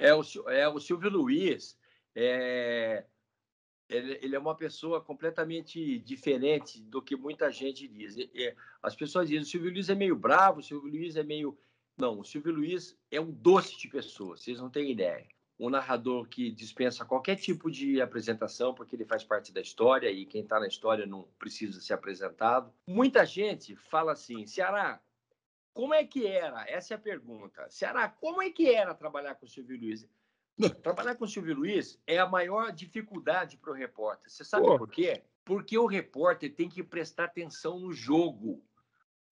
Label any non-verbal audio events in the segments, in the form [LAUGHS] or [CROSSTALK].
É o, é o Silvio Luiz, é, ele, ele, é uma pessoa completamente diferente do que muita gente diz. É, as pessoas dizem, o Silvio Luiz é meio bravo, o Silvio Luiz é meio... Não, o Silvio Luiz é um doce de pessoa, vocês não têm ideia. Um narrador que dispensa qualquer tipo de apresentação, porque ele faz parte da história e quem está na história não precisa ser apresentado. Muita gente fala assim, Ceará, como é que era? Essa é a pergunta. Ceará, como é que era trabalhar com o Silvio Luiz? Trabalhar com o Silvio Luiz é a maior dificuldade para o repórter. Você sabe por quê? Porque o repórter tem que prestar atenção no jogo.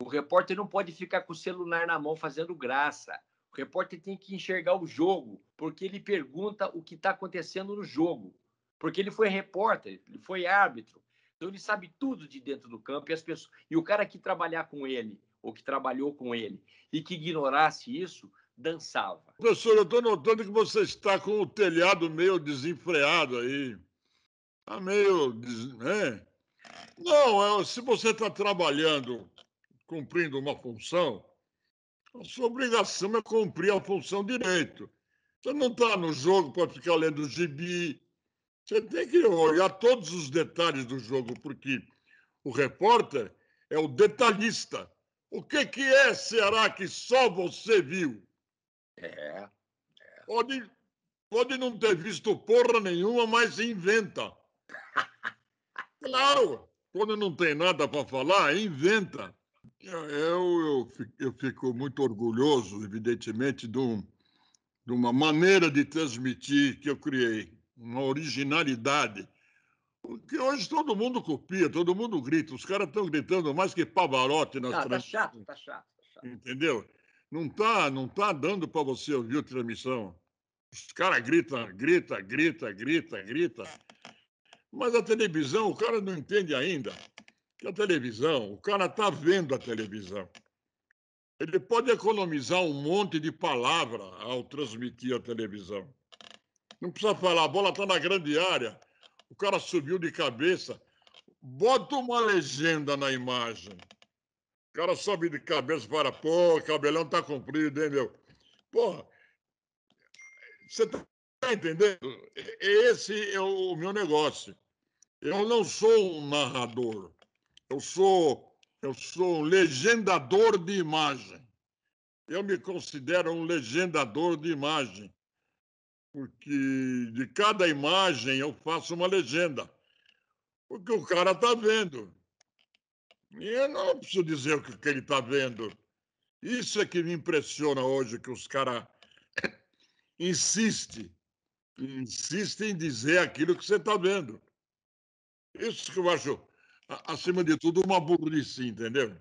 O repórter não pode ficar com o celular na mão fazendo graça. O repórter tem que enxergar o jogo, porque ele pergunta o que está acontecendo no jogo. Porque ele foi repórter, ele foi árbitro. Então ele sabe tudo de dentro do campo e as pessoas. E o cara que trabalhar com ele ou que trabalhou com ele, e que ignorasse isso, dançava. Professor, eu estou notando que você está com o telhado meio desenfreado aí. Está meio. Des... É. Não, é, se você está trabalhando, cumprindo uma função, a sua obrigação é cumprir a função direito. Você não está no jogo para ficar lendo gibi. Você tem que olhar todos os detalhes do jogo, porque o repórter é o detalhista. O que, que é será que só você viu? É. é. Pode, pode não ter visto porra nenhuma, mas inventa. [LAUGHS] Claro, quando não tem nada para falar, inventa. Eu, eu, eu fico muito orgulhoso, evidentemente, de, um, de uma maneira de transmitir que eu criei, uma originalidade que hoje todo mundo copia, todo mundo grita. Os caras estão gritando mais que Pavarotti nas transmissões. Tá chato, tá chato, tá chato. Entendeu? Não está, não tá dando para você ouvir a transmissão. Os caras gritam, grita, grita, grita, grita. Mas a televisão, o cara não entende ainda que a televisão, o cara está vendo a televisão. Ele pode economizar um monte de palavra ao transmitir a televisão. Não precisa falar, a bola está na grande área o cara subiu de cabeça. Bota uma legenda na imagem. O cara sobe de cabeça para, pô, cabelão tá comprido, hein, meu? Porra, você tá entendendo? Esse é o meu negócio. Eu não sou um narrador. Eu sou, eu sou um legendador de imagem. Eu me considero um legendador de imagem porque de cada imagem eu faço uma legenda, porque o cara está vendo. E eu não preciso dizer o que, que ele está vendo. Isso é que me impressiona hoje, que os caras [COUGHS] insistem, insistem em dizer aquilo que você está vendo. Isso que eu acho, acima de tudo, uma burrice, entendeu?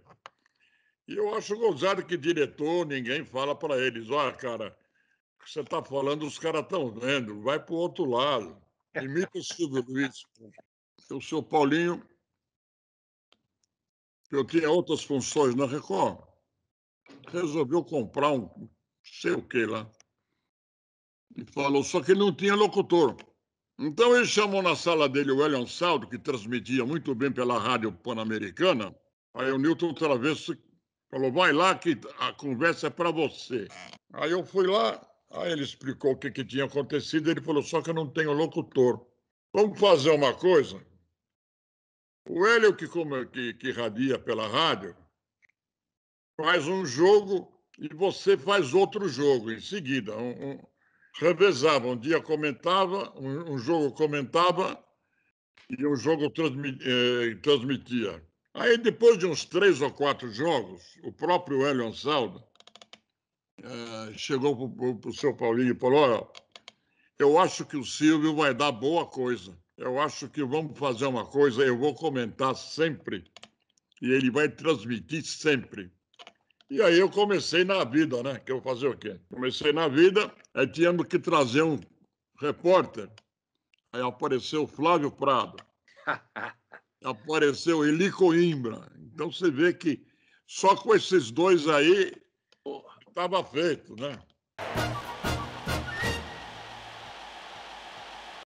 E eu acho gozado que diretor, ninguém fala para eles, olha, cara, que você está falando, os caras estão vendo, vai para o outro lado. É. Imita o Silvio Luiz. O seu Paulinho, eu tinha outras funções na Record, resolveu comprar um sei o que lá. E falou, só que ele não tinha locutor. Então ele chamou na sala dele o Elion Saldo, que transmitia muito bem pela rádio pan-americana. Aí o Newton Travesso falou, vai lá que a conversa é para você. Aí eu fui lá, Aí ah, ele explicou o que, que tinha acontecido. Ele falou: só que eu não tenho locutor. Vamos fazer uma coisa? O Hélio, que, como, que, que radia pela rádio, faz um jogo e você faz outro jogo em seguida. Um, um, revezava, um dia comentava, um, um, jogo comentava e um jogo transmi, eh, transmitia. Aí, depois de uns três ou quatro jogos, o próprio Hélio Ansaldo é, chegou para o seu Paulinho e falou: Olha, eu acho que o Silvio vai dar boa coisa. Eu acho que vamos fazer uma coisa, eu vou comentar sempre e ele vai transmitir sempre. E aí eu comecei na vida, né? Que eu fazer o quê? Comecei na vida, aí tínhamos que trazer um repórter. Aí apareceu Flávio Prado. [LAUGHS] apareceu Eli Coimbra. Então você vê que só com esses dois aí estava feito, né?